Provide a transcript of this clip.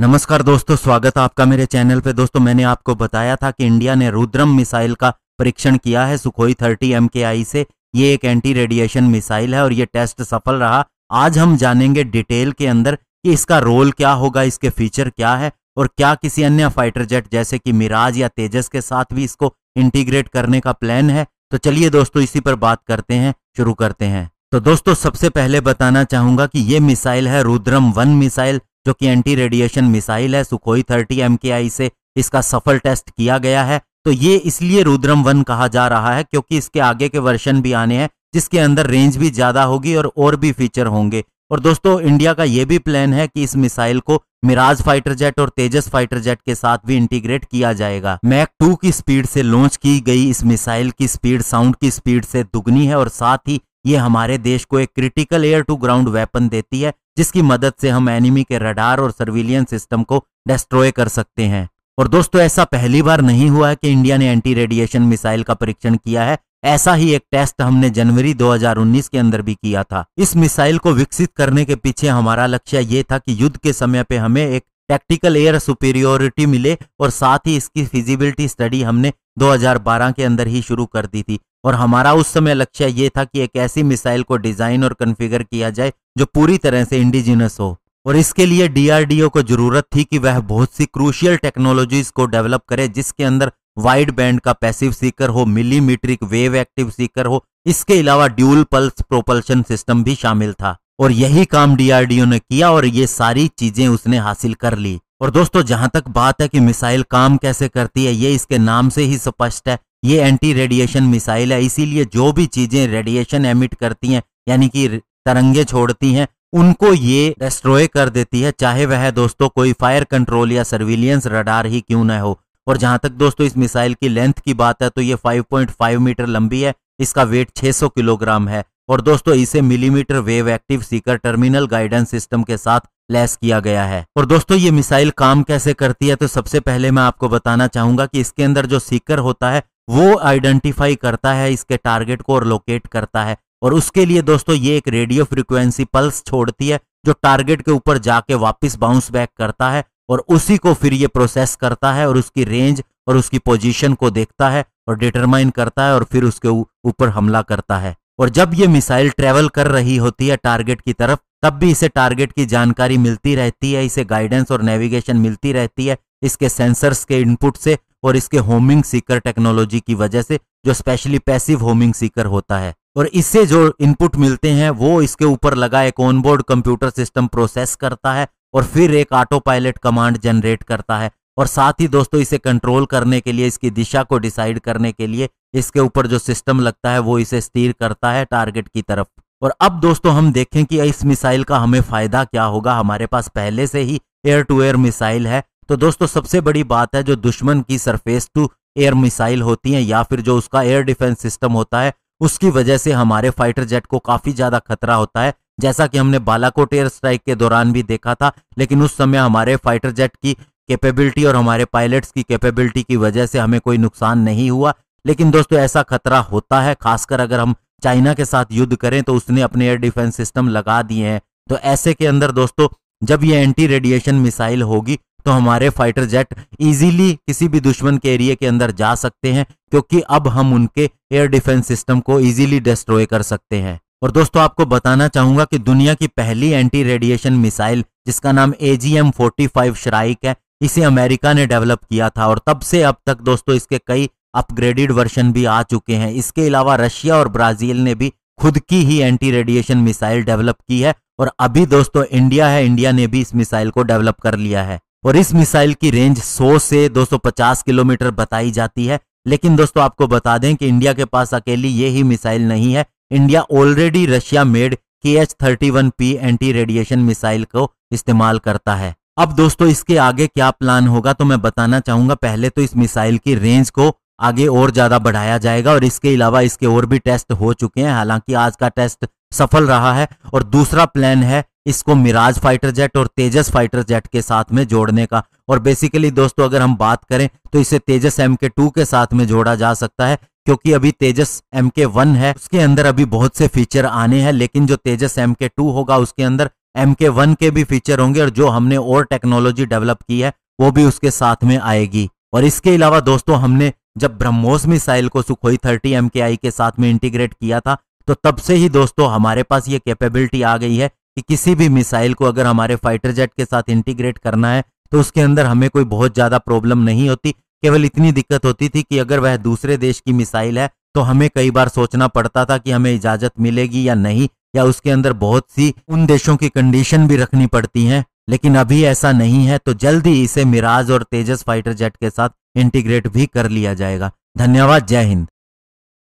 नमस्कार दोस्तों स्वागत है आपका मेरे चैनल पे दोस्तों मैंने आपको बताया था कि इंडिया ने रुद्रम मिसाइल का परीक्षण किया है सुखोई थर्टी एम से ये एक एंटी रेडिएशन मिसाइल है और ये टेस्ट सफल रहा आज हम जानेंगे डिटेल के अंदर कि इसका रोल क्या होगा इसके फीचर क्या है और क्या किसी अन्य फाइटर जेट जैसे कि मिराज या तेजस के साथ भी इसको इंटीग्रेट करने का प्लान है तो चलिए दोस्तों इसी पर बात करते हैं शुरू करते हैं तो दोस्तों सबसे पहले बताना चाहूंगा कि ये मिसाइल है रुद्रम वन मिसाइल जो कि एंटी रेडिएशन मिसाइल है सुखोई थर्टी एम से इसका सफल टेस्ट किया गया है तो ये इसलिए रुद्रम वन कहा जा रहा है क्योंकि इसके आगे के वर्षन भी आने हैं जिसके अंदर रेंज भी ज्यादा होगी और और भी फीचर होंगे और दोस्तों इंडिया का ये भी प्लान है कि इस मिसाइल को मिराज फाइटर जेट और तेजस फाइटर जेट के साथ भी इंटीग्रेट किया जाएगा मैक टू की स्पीड से लॉन्च की गई इस मिसाइल की स्पीड साउंड की स्पीड से दुगनी है और साथ ही ये हमारे देश को एक critical air to ground weapon देती है जिसकी मदद से हम एनिमी के रडार और सर्विलियंस सिस्टम को डिस्ट्रॉय कर सकते हैं और दोस्तों ऐसा पहली बार नहीं हुआ है कि इंडिया ने एंटी रेडिएशन मिसाइल का परीक्षण किया है ऐसा ही एक टेस्ट हमने जनवरी 2019 के अंदर भी किया था इस मिसाइल को विकसित करने के पीछे हमारा लक्ष्य ये था कि युद्ध के समय पे हमें एक टैक्टिकल एयर सुपीरियोरिटी मिले और साथ ही इसकी फिजिबिलिटी स्टडी हमने 2012 के अंदर ही शुरू कर दी थी और हमारा उस समय लक्ष्य ये था कि एक ऐसी मिसाइल को डिजाइन और कन्फिगर किया जाए जो पूरी तरह से इंडिजिनस हो और इसके लिए डीआरडीओ को जरूरत थी कि वह बहुत सी क्रूशियल टेक्नोलॉजीज को डेवलप करे जिसके अंदर वाइड बैंड का पैसिव सीकर हो मिलीमीट्रिक वेव एक्टिव सीकर हो इसके अलावा ड्यूल पल्स प्रोपल्शन सिस्टम भी शामिल था और यही काम डीआरडीओ ने किया और ये सारी चीजें उसने हासिल कर ली और दोस्तों जहां तक बात है कि मिसाइल काम कैसे करती है ये इसके नाम से ही स्पष्ट है ये एंटी रेडिएशन मिसाइल है इसीलिए जो भी चीजें रेडिएशन एमिट करती हैं यानी कि तरंगे छोड़ती हैं उनको ये डिस्ट्रॉय कर देती है चाहे वह दोस्तों कोई फायर कंट्रोल या सर्विलियंस रडार ही क्यों ना हो और जहां तक दोस्तों इस मिसाइल की लेंथ की बात है तो ये 5.5 मीटर लंबी है इसका वेट 600 किलोग्राम है और दोस्तों इसे millimetre wave active seeker terminal guidance system के साथ लैस किया गया है और दोस्तों ये मिसाइल काम कैसे करती है तो सबसे पहले मैं आपको बताना चाहूंगा कि इसके अंदर जो सीकर होता है वो आइडेंटिफाई करता है इसके टारगेट को और लोकेट करता है और उसके लिए दोस्तों ये एक रेडियो फ्रिक्वेंसी पल्स छोड़ती है जो टारगेट के ऊपर जाके वापस बाउंस बैक करता है और उसी को फिर ये प्रोसेस करता है और उसकी रेंज और उसकी पोजीशन को देखता है और डिटरमाइन करता है और फिर उसके ऊपर हमला करता है और जब ये मिसाइल ट्रेवल कर रही होती है टारगेट की तरफ तब भी इसे टारगेट की जानकारी मिलती रहती है इसे गाइडेंस और नेविगेशन मिलती रहती है इसके सेंसर्स के इनपुट से और इसके होमिंग सीकर टेक्नोलॉजी की वजह से जो स्पेशली पैसिव होमिंग सीकर होता है और इससे जो इनपुट मिलते हैं वो इसके ऊपर लगा एक ऑनबोर्ड कंप्यूटर सिस्टम प्रोसेस करता है और फिर एक ऑटो पायलट कमांड जनरेट करता है और साथ ही दोस्तों इसे कंट्रोल करने के लिए इसकी दिशा को डिसाइड करने के लिए इसके ऊपर जो सिस्टम लगता है वो इसे स्थिर करता है टारगेट की तरफ और अब दोस्तों हम देखें कि इस मिसाइल का हमें फायदा क्या होगा हमारे पास पहले से ही एयर टू एयर मिसाइल है तो दोस्तों सबसे बड़ी बात है जो दुश्मन की सरफेस टू एयर मिसाइल होती है या फिर जो उसका एयर डिफेंस सिस्टम होता है उसकी वजह से हमारे फाइटर जेट को काफी ज्यादा खतरा होता है जैसा कि हमने बालाकोट एयर स्ट्राइक के दौरान भी देखा था लेकिन उस समय हमारे फाइटर जेट की कैपेबिलिटी और हमारे पायलट्स की कैपेबिलिटी की वजह से हमें कोई नुकसान नहीं हुआ लेकिन दोस्तों ऐसा खतरा होता है खासकर अगर हम चाइना के साथ युद्ध करें तो उसने अपने एयर डिफेंस सिस्टम लगा दिए हैं तो ऐसे के अंदर दोस्तों जब ये एंटी रेडिएशन मिसाइल होगी तो हमारे फाइटर जेट इजीली किसी भी दुश्मन के एरिया के अंदर जा सकते हैं क्योंकि अब हम उनके एयर डिफेंस सिस्टम को इजीली डिस्ट्रॉय कर सकते हैं और दोस्तों आपको बताना चाहूंगा कि दुनिया की पहली एंटी रेडिएशन मिसाइल जिसका नाम A G M forty five Shrike है इसे अमेरिका ने डेवलप किया था और तब से अब तक दोस्तों इसके कई अपग्रेडेड वर्जन भी आ चुके हैं इसके अलावा रशिया और ब्राजील ने भी खुद की ही एंटी रेडिएशन मिसाइल डेवलप की है और अभी दोस्तों इंडिया है इंडिया ने भी इस मिसाइल को डेवलप कर लिया है और इस मिसाइल की रेंज 100 से 250 किलोमीटर बताई जाती है लेकिन दोस्तों आपको बता दें कि इंडिया के पास अकेली ये ही मिसाइल नहीं है इंडिया ऑलरेडी रशिया मेड के H thirty one P anti radiation missile को इस्तेमाल करता है अब दोस्तों इसके आगे क्या प्लान होगा तो मैं बताना चाहूंगा पहले तो इस मिसाइल की रेंज को आगे और ज्यादा बढ़ाया जाएगा और इसके अलावा इसके और भी टेस्ट हो चुके हैं हालांकि आज का टेस्ट सफल रहा है और दूसरा प्लान है इसको मिराज फाइटर जेट और तेजस फाइटर जेट के साथ में जोड़ने का और बेसिकली दोस्तों अगर हम बात करें तो इसे तेजस एम के टू के साथ में जोड़ा जा सकता है क्योंकि अभी तेजस एम के वन है उसके अंदर अभी बहुत से फीचर आने हैं लेकिन जो तेजस एम के टू होगा उसके अंदर एम के वन के भी फीचर होंगे और जो हमने और टेक्नोलॉजी डेवलप की है वो भी उसके साथ में आएगी और इसके अलावा दोस्तों हमने जब ब्रह्मोस मिसाइल को Sukhoi thirty M K I के साथ में इंटीग्रेट किया था तो तब से ही दोस्तों हमारे पास ये कैपेबिलिटी आ गई है कि किसी भी मिसाइल को अगर हमारे फाइटर जेट के साथ इंटीग्रेट करना है तो उसके अंदर हमें कोई बहुत ज़्यादा प्रॉब्लम नहीं होती केवल इतनी दिक्कत होती थी कि अगर वह दूसरे देश की मिसाइल है तो हमें कई बार सोचना पड़ता था कि हमें इजाज़त मिलेगी या नहीं या उसके अंदर बहुत सी उन देशों की कंडीशन भी रखनी पड़ती हैं लेकिन अभी ऐसा नहीं है तो जल्द ही इसे मिराज और तेजस फाइटर जेट के साथ इंटीग्रेट भी कर लिया जाएगा धन्यवाद जय हिंद